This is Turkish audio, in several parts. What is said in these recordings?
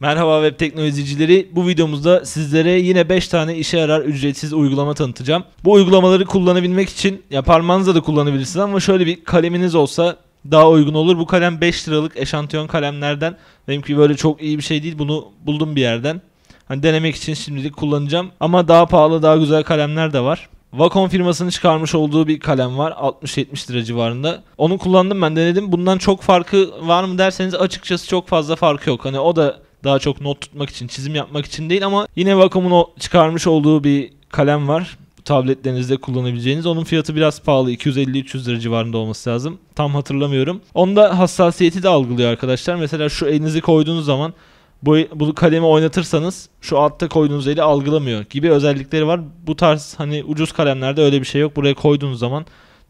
Merhaba web teknolojicileri. Bu videomuzda sizlere yine 5 tane işe yarar ücretsiz uygulama tanıtacağım. Bu uygulamaları kullanabilmek için ya parmağınızla da kullanabilirsiniz ama şöyle bir kaleminiz olsa daha uygun olur. Bu kalem 5 liralık eşantiyon kalemlerden. Benimki böyle çok iyi bir şey değil. Bunu buldum bir yerden. Hani denemek için şimdilik kullanacağım. Ama daha pahalı daha güzel kalemler de var. Wacom firmasının çıkarmış olduğu bir kalem var. 60-70 lira civarında. Onu kullandım ben denedim. Bundan çok farkı var mı derseniz açıkçası çok fazla farkı yok. Hani o da daha çok not tutmak için, çizim yapmak için değil ama yine Wacom'un çıkarmış olduğu bir kalem var tabletlerinizde kullanabileceğiniz. Onun fiyatı biraz pahalı. 250-300 lira civarında olması lazım. Tam hatırlamıyorum. Onda hassasiyeti de algılıyor arkadaşlar. Mesela şu elinizi koyduğunuz zaman bu, bu kalemi oynatırsanız şu altta koyduğunuz eli algılamıyor gibi özellikleri var. Bu tarz hani ucuz kalemlerde öyle bir şey yok. Buraya koyduğunuz zaman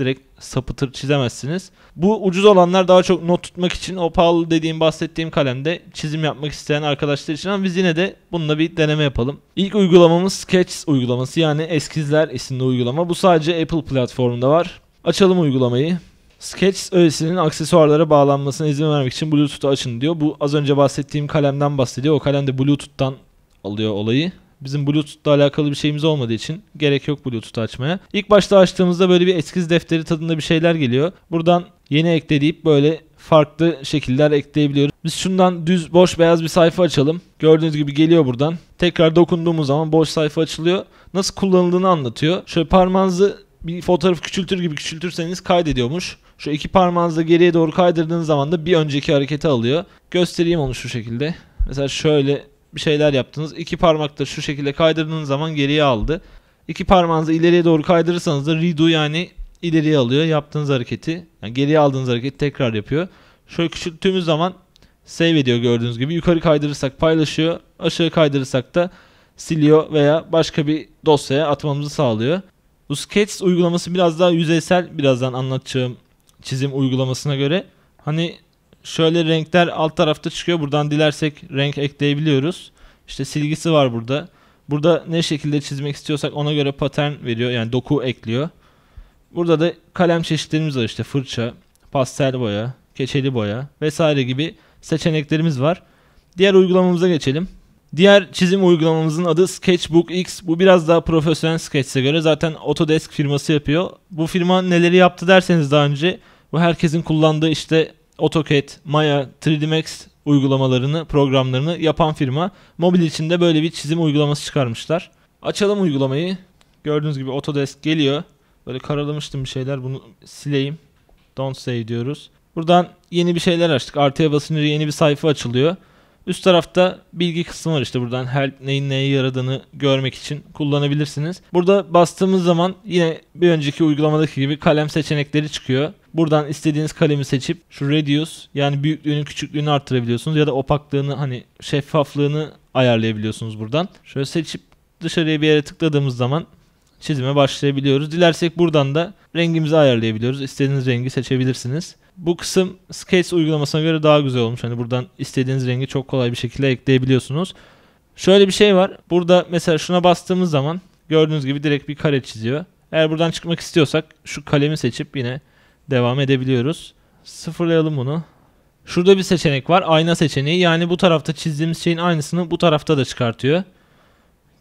direkt sapıtır çizemezsiniz. Bu ucuz olanlar daha çok not tutmak için o pahalı dediğim bahsettiğim kalemde çizim yapmak isteyen arkadaşlar için ama biz yine de bununla bir deneme yapalım. İlk uygulamamız Sketch uygulaması yani Eskizler isimli uygulama. Bu sadece Apple platformunda var. Açalım uygulamayı. Sketch öğesinin aksesuarlara bağlanmasına izin vermek için Bluetooth'u açın diyor. Bu az önce bahsettiğim kalemden bahsediyor. O kalem de Bluetooth'tan alıyor olayı. Bizim Bluetooth'la alakalı bir şeyimiz olmadığı için gerek yok Bluetooth açmaya. İlk başta açtığımızda böyle bir eskiz defteri tadında bir şeyler geliyor. Buradan yeni ekle deyip böyle farklı şekiller ekleyebiliyoruz. Biz şundan düz boş beyaz bir sayfa açalım. Gördüğünüz gibi geliyor buradan. Tekrar dokunduğumuz zaman boş sayfa açılıyor. Nasıl kullanıldığını anlatıyor. Şöyle parmağınızı bir fotoğrafı küçültür gibi küçültürseniz kaydediyormuş. Şu iki parmağınızla geriye doğru kaydırdığınız zaman da bir önceki hareketi alıyor. Göstereyim onu şu şekilde. Mesela şöyle bir şeyler yaptınız. İki parmakta şu şekilde kaydırdığınız zaman geriye aldı. İki parmağınızı ileriye doğru kaydırırsanız da redo yani ileriye alıyor. Yaptığınız hareketi yani geriye aldığınız hareketi tekrar yapıyor. Şöyle küçülttüğümüz zaman save ediyor gördüğünüz gibi. Yukarı kaydırırsak paylaşıyor. Aşağı kaydırırsak da siliyor veya başka bir dosyaya atmamızı sağlıyor. Bu Sketch uygulaması biraz daha yüzeysel birazdan anlatacağım çizim uygulamasına göre. Hani şöyle renkler alt tarafta çıkıyor. Buradan dilersek renk ekleyebiliyoruz. İşte silgisi var burada. Burada ne şekilde çizmek istiyorsak ona göre patern veriyor. Yani doku ekliyor. Burada da kalem çeşitlerimiz var işte fırça, pastel boya, keçeli boya vesaire gibi seçeneklerimiz var. Diğer uygulamamıza geçelim. Diğer çizim uygulamamızın adı Sketchbook X. Bu biraz daha profesyonel Sketch'e göre. Zaten Autodesk firması yapıyor. Bu firma neleri yaptı derseniz daha önce bu herkesin kullandığı işte AutoCAD, Maya, 3D Max uygulamalarını, programlarını yapan firma. Mobil için de böyle bir çizim uygulaması çıkarmışlar. Açalım uygulamayı. Gördüğünüz gibi Autodesk geliyor. Böyle karalamıştım bir şeyler. Bunu sileyim. Don't save diyoruz. Buradan yeni bir şeyler açtık. Artıya basınca yeni bir sayfa açılıyor. Üst tarafta bilgi kısmı var işte buradan her neyin neye yaradığını görmek için kullanabilirsiniz. Burada bastığımız zaman yine bir önceki uygulamadaki gibi kalem seçenekleri çıkıyor. Buradan istediğiniz kalemi seçip şu radius yani büyüklüğünü küçüklüğünü arttırabiliyorsunuz ya da opaklığını hani şeffaflığını ayarlayabiliyorsunuz buradan. Şöyle seçip dışarıya bir yere tıkladığımız zaman çizime başlayabiliyoruz. Dilersek buradan da rengimizi ayarlayabiliyoruz. İstediğiniz rengi seçebilirsiniz. Bu kısım Sketch uygulamasına göre daha güzel olmuş. Hani buradan istediğiniz rengi çok kolay bir şekilde ekleyebiliyorsunuz. Şöyle bir şey var. Burada mesela şuna bastığımız zaman gördüğünüz gibi direkt bir kare çiziyor. Eğer buradan çıkmak istiyorsak şu kalemi seçip yine devam edebiliyoruz. Sıfırlayalım bunu. Şurada bir seçenek var. Ayna seçeneği. Yani bu tarafta çizdiğimiz şeyin aynısını bu tarafta da çıkartıyor.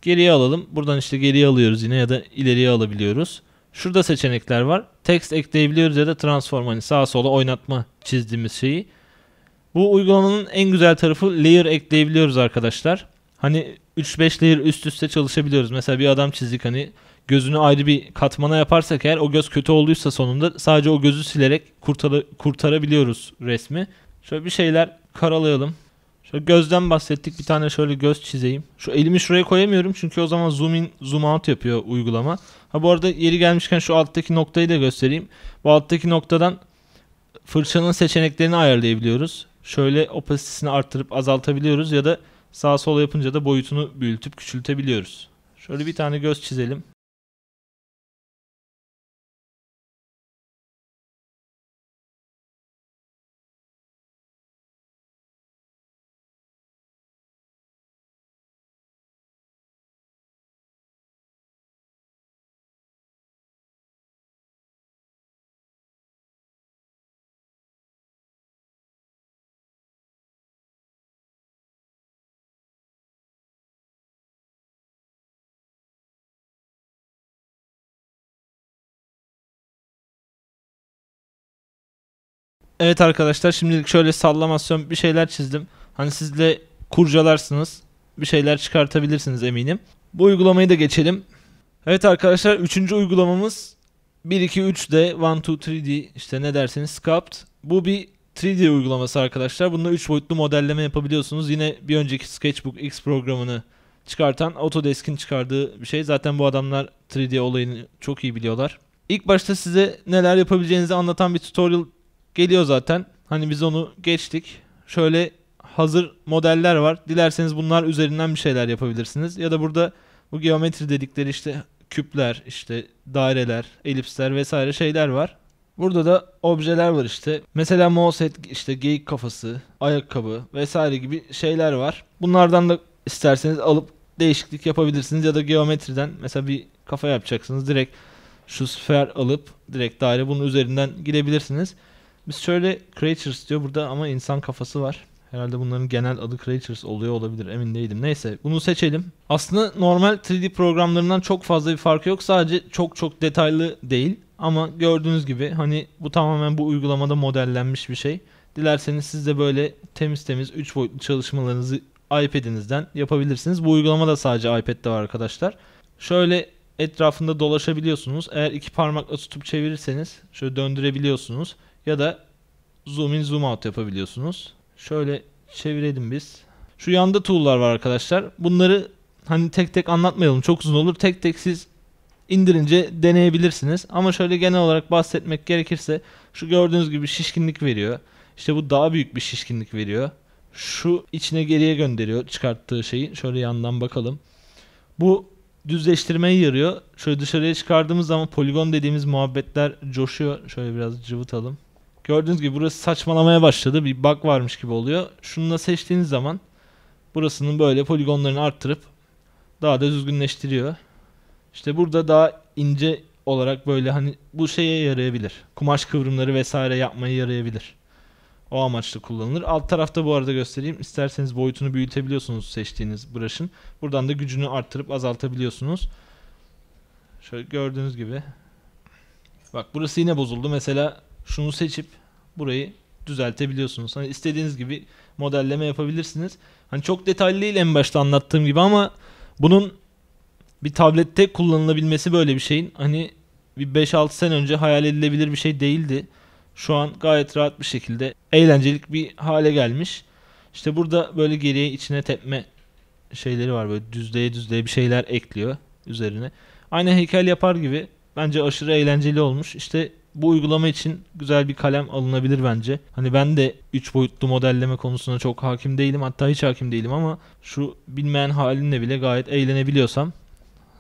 Geriye alalım. Buradan işte geriye alıyoruz yine ya da ileriye alabiliyoruz. Şurada seçenekler var. Text ekleyebiliyoruz ya da transform hani sağa sola oynatma çizdiğimiz şeyi. Bu uygulamanın en güzel tarafı layer ekleyebiliyoruz arkadaşlar. Hani 3-5 layer üst üste çalışabiliyoruz. Mesela bir adam çizdik hani gözünü ayrı bir katmana yaparsak eğer o göz kötü olduysa sonunda sadece o gözü silerek kurtar kurtarabiliyoruz resmi. Şöyle bir şeyler karalayalım. Şöyle gözden bahsettik. Bir tane şöyle göz çizeyim. Şu elimi şuraya koyamıyorum çünkü o zaman zoom in zoom out yapıyor uygulama. Ha bu arada yeri gelmişken şu alttaki noktayı da göstereyim. Bu alttaki noktadan fırçanın seçeneklerini ayarlayabiliyoruz. Şöyle opasitesini arttırıp azaltabiliyoruz ya da sağ sola yapınca da boyutunu büyütüp küçültebiliyoruz. Şöyle bir tane göz çizelim. Evet arkadaşlar şimdilik şöyle sallamasyon bir şeyler çizdim. Hani siz de kurcalarsınız. Bir şeyler çıkartabilirsiniz eminim. Bu uygulamayı da geçelim. Evet arkadaşlar üçüncü uygulamamız 1 2 3D 1 2 3D işte ne derseniz Sculpt. Bu bir 3D uygulaması arkadaşlar. Bununla 3 boyutlu modelleme yapabiliyorsunuz. Yine bir önceki Sketchbook X programını çıkartan Autodesk'in çıkardığı bir şey. Zaten bu adamlar 3D olayını çok iyi biliyorlar. İlk başta size neler yapabileceğinizi anlatan bir tutorial Geliyor zaten. Hani biz onu geçtik. Şöyle hazır modeller var. Dilerseniz bunlar üzerinden bir şeyler yapabilirsiniz. Ya da burada bu geometri dedikleri işte küpler, işte daireler, elipsler vesaire şeyler var. Burada da objeler var işte. Mesela mouse işte geyik kafası, ayakkabı vesaire gibi şeyler var. Bunlardan da isterseniz alıp değişiklik yapabilirsiniz ya da geometriden mesela bir kafa yapacaksınız direkt şu sfer alıp direkt daire bunun üzerinden gidebilirsiniz. Biz şöyle creatures diyor burada ama insan kafası var. Herhalde bunların genel adı Creatures oluyor olabilir emin değilim. Neyse bunu seçelim. Aslında normal 3D programlarından çok fazla bir farkı yok. Sadece çok çok detaylı değil. Ama gördüğünüz gibi hani bu tamamen bu uygulamada modellenmiş bir şey. Dilerseniz siz de böyle temiz temiz 3 boyutlu çalışmalarınızı iPad'inizden yapabilirsiniz. Bu uygulama da sadece iPad'de var arkadaşlar. Şöyle etrafında dolaşabiliyorsunuz. Eğer iki parmakla tutup çevirirseniz şöyle döndürebiliyorsunuz. Ya da zoom in zoom out yapabiliyorsunuz. Şöyle çevirelim biz. Şu yanda tool'lar var arkadaşlar. Bunları hani tek tek anlatmayalım. Çok uzun olur. Tek tek siz indirince deneyebilirsiniz. Ama şöyle genel olarak bahsetmek gerekirse şu gördüğünüz gibi şişkinlik veriyor. İşte bu daha büyük bir şişkinlik veriyor. Şu içine geriye gönderiyor çıkarttığı şeyi. Şöyle yandan bakalım. Bu düzleştirmeye yarıyor. Şöyle dışarıya çıkardığımız zaman poligon dediğimiz muhabbetler coşuyor. Şöyle biraz cıvıtalım. Gördüğünüz gibi burası saçmalamaya başladı. Bir bug varmış gibi oluyor. Şunu da seçtiğiniz zaman burasının böyle poligonlarını arttırıp daha da düzgünleştiriyor. İşte burada daha ince olarak böyle hani bu şeye yarayabilir. Kumaş kıvrımları vesaire yapmaya yarayabilir. O amaçla kullanılır. Alt tarafta bu arada göstereyim. İsterseniz boyutunu büyütebiliyorsunuz seçtiğiniz brush'ın. Buradan da gücünü arttırıp azaltabiliyorsunuz. Şöyle gördüğünüz gibi. Bak burası yine bozuldu. Mesela şunu seçip burayı düzeltebiliyorsunuz. Hani istediğiniz gibi modelleme yapabilirsiniz. Hani çok detaylı değil en başta anlattığım gibi ama bunun bir tablette kullanılabilmesi böyle bir şeyin hani bir 5-6 sene önce hayal edilebilir bir şey değildi. Şu an gayet rahat bir şekilde eğlencelik bir hale gelmiş. İşte burada böyle geriye içine tepme şeyleri var böyle düzleye düzleye bir şeyler ekliyor üzerine. Aynı heykel yapar gibi bence aşırı eğlenceli olmuş. İşte bu uygulama için güzel bir kalem alınabilir bence. Hani ben de 3 boyutlu modelleme konusuna çok hakim değilim. Hatta hiç hakim değilim ama şu bilmeyen halinle bile gayet eğlenebiliyorsam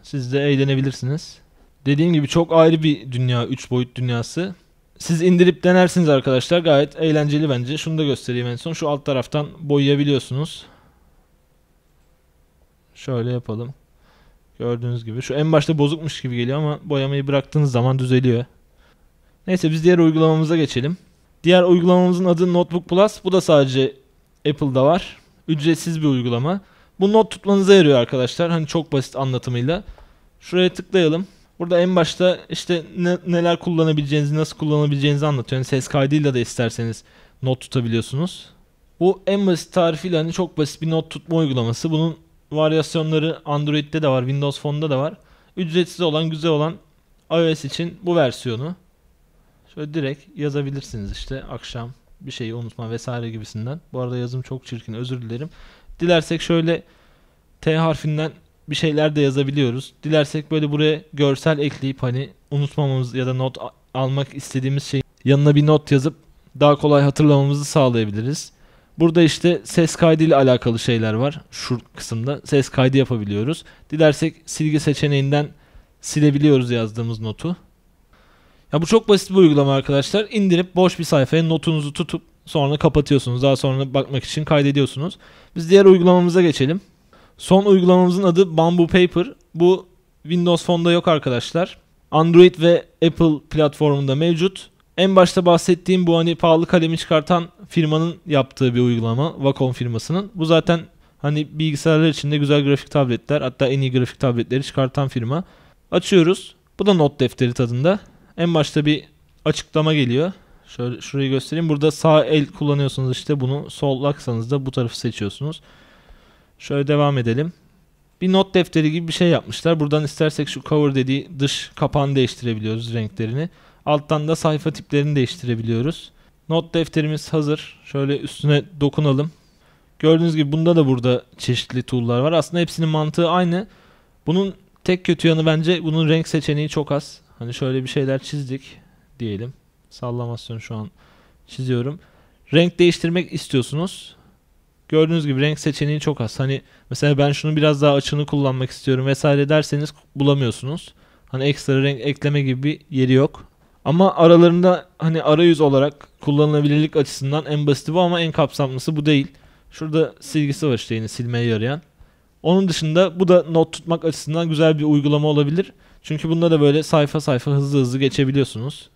siz de eğlenebilirsiniz. Dediğim gibi çok ayrı bir dünya 3 boyut dünyası. Siz indirip denersiniz arkadaşlar. Gayet eğlenceli bence. Şunu da göstereyim en son. Şu alt taraftan boyayabiliyorsunuz. Şöyle yapalım. Gördüğünüz gibi. Şu en başta bozukmuş gibi geliyor ama boyamayı bıraktığınız zaman düzeliyor. Neyse biz diğer uygulamamıza geçelim. Diğer uygulamamızın adı Notebook Plus. Bu da sadece Apple'da var. Ücretsiz bir uygulama. Bu not tutmanıza yarıyor arkadaşlar. Hani çok basit anlatımıyla. Şuraya tıklayalım. Burada en başta işte ne, neler kullanabileceğinizi, nasıl kullanabileceğinizi anlatıyor. Yani ses kaydıyla da isterseniz not tutabiliyorsunuz. Bu en basit tarifiyle hani çok basit bir not tutma uygulaması. Bunun varyasyonları Android'de de var, Windows Phone'da da var. Ücretsiz olan, güzel olan iOS için bu versiyonu. Şöyle direkt yazabilirsiniz işte akşam bir şeyi unutma vesaire gibisinden. Bu arada yazım çok çirkin özür dilerim. Dilersek şöyle T harfinden bir şeyler de yazabiliyoruz. Dilersek böyle buraya görsel ekleyip hani unutmamamız ya da not almak istediğimiz şey yanına bir not yazıp daha kolay hatırlamamızı sağlayabiliriz. Burada işte ses kaydı ile alakalı şeyler var. Şu kısımda ses kaydı yapabiliyoruz. Dilersek silgi seçeneğinden silebiliyoruz yazdığımız notu. Ya bu çok basit bir uygulama arkadaşlar. İndirip boş bir sayfaya notunuzu tutup sonra kapatıyorsunuz. Daha sonra bakmak için kaydediyorsunuz. Biz diğer uygulamamıza geçelim. Son uygulamamızın adı Bamboo Paper. Bu Windows Phone'da yok arkadaşlar. Android ve Apple platformunda mevcut. En başta bahsettiğim bu hani pahalı kalemi çıkartan firmanın yaptığı bir uygulama. Wacom firmasının. Bu zaten hani bilgisayarlar içinde güzel grafik tabletler hatta en iyi grafik tabletleri çıkartan firma. Açıyoruz. Bu da not defteri tadında. En başta bir açıklama geliyor. Şöyle şurayı göstereyim. Burada sağ el kullanıyorsunuz işte bunu. Sol aksanız da bu tarafı seçiyorsunuz. Şöyle devam edelim. Bir not defteri gibi bir şey yapmışlar. Buradan istersek şu cover dediği dış kapağını değiştirebiliyoruz renklerini. Alttan da sayfa tiplerini değiştirebiliyoruz. Not defterimiz hazır. Şöyle üstüne dokunalım. Gördüğünüz gibi bunda da burada çeşitli tool'lar var. Aslında hepsinin mantığı aynı. Bunun tek kötü yanı bence bunun renk seçeneği çok az. Hani şöyle bir şeyler çizdik diyelim. Sallamasyon şu an çiziyorum. Renk değiştirmek istiyorsunuz. Gördüğünüz gibi renk seçeneği çok az. Hani mesela ben şunu biraz daha açını kullanmak istiyorum vesaire derseniz bulamıyorsunuz. Hani ekstra renk ekleme gibi bir yeri yok. Ama aralarında hani arayüz olarak kullanılabilirlik açısından en basiti bu ama en kapsamlısı bu değil. Şurada silgisi var işte yine silmeye yarayan. Onun dışında bu da not tutmak açısından güzel bir uygulama olabilir. Çünkü bunda da böyle sayfa sayfa hızlı hızlı geçebiliyorsunuz.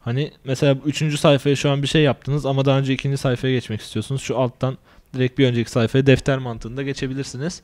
Hani mesela üçüncü sayfaya şu an bir şey yaptınız ama daha önce ikinci sayfaya geçmek istiyorsunuz. Şu alttan direkt bir önceki sayfaya defter mantığında geçebilirsiniz.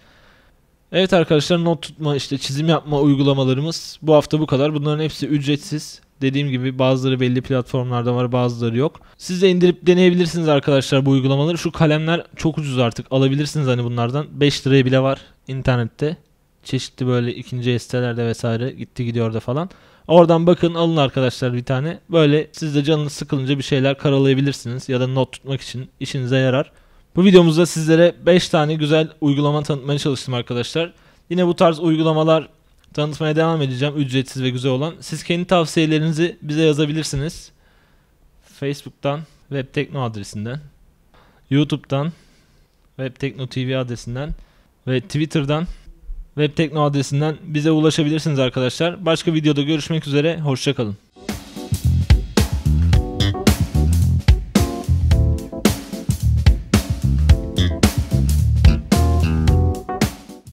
Evet arkadaşlar not tutma işte çizim yapma uygulamalarımız bu hafta bu kadar. Bunların hepsi ücretsiz. Dediğim gibi bazıları belli platformlarda var bazıları yok. Siz de indirip deneyebilirsiniz arkadaşlar bu uygulamaları. Şu kalemler çok ucuz artık alabilirsiniz hani bunlardan. 5 liraya bile var internette. Çeşitli böyle ikinci estelerde vesaire gitti gidiyor da falan. Oradan bakın alın arkadaşlar bir tane. Böyle siz de canınız sıkılınca bir şeyler karalayabilirsiniz ya da not tutmak için işinize yarar. Bu videomuzda sizlere 5 tane güzel uygulama tanıtmaya çalıştım arkadaşlar. Yine bu tarz uygulamalar tanıtmaya devam edeceğim. Ücretsiz ve güzel olan. Siz kendi tavsiyelerinizi bize yazabilirsiniz. Facebook'tan, Web Tekno adresinden, YouTube'dan, Web Tekno TV adresinden ve Twitter'dan Web Tekno adresinden bize ulaşabilirsiniz arkadaşlar. Başka videoda görüşmek üzere. Hoşçakalın.